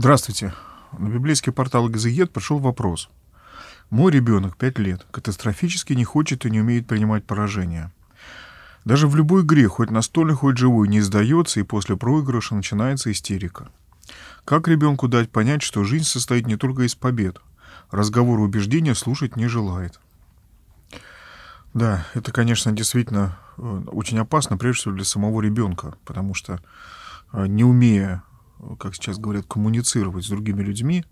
Здравствуйте. На библейский портал «Газиет» пришел вопрос. Мой ребенок, 5 лет, катастрофически не хочет и не умеет принимать поражение. Даже в любой игре, хоть настольной, хоть живой, не сдается, и после проигрыша начинается истерика. Как ребенку дать понять, что жизнь состоит не только из побед? Разговор убеждения слушать не желает. Да, это, конечно, действительно э, очень опасно, прежде всего для самого ребенка, потому что э, не умея как сейчас говорят, коммуницировать с другими людьми,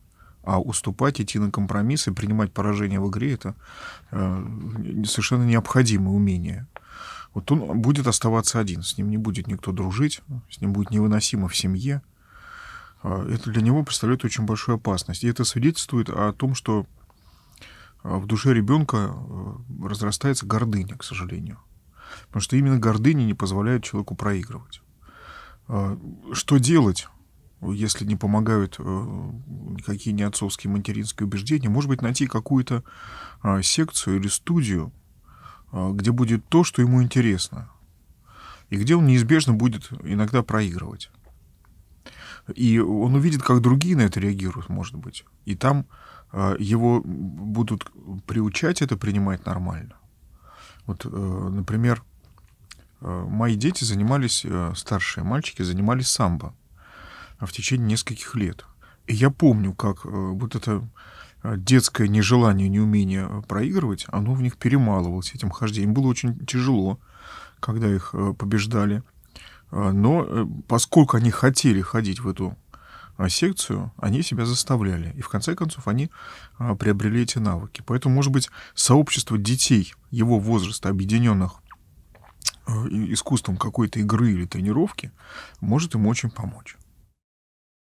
а уступать, идти на компромиссы, принимать поражение в игре — это э, совершенно необходимое умение. Вот он будет оставаться один, с ним не будет никто дружить, с ним будет невыносимо в семье. Э, это для него представляет очень большую опасность. И это свидетельствует о том, что э, в душе ребенка разрастается гордыня, к сожалению. Потому что именно гордыня не позволяет человеку проигрывать. Что делать? если не помогают э, никакие не отцовские материнские убеждения, может быть, найти какую-то а, секцию или студию, а, где будет то, что ему интересно, и где он неизбежно будет иногда проигрывать. И он увидит, как другие на это реагируют, может быть. И там а, его будут приучать это принимать нормально. Вот, э, например, э, мои дети занимались, старшие мальчики занимались самбо. А в течение нескольких лет. И я помню, как э, вот это э, детское нежелание, неумение э, проигрывать, оно в них перемалывалось этим хождением. Было очень тяжело, когда их побеждали. А, но поскольку они хотели ходить в эту а, секцию, они себя заставляли. И в конце концов они приобрели эти навыки. Поэтому, может быть, сообщество детей его возраста, объединенных искусством какой-то игры или тренировки, может ему очень помочь.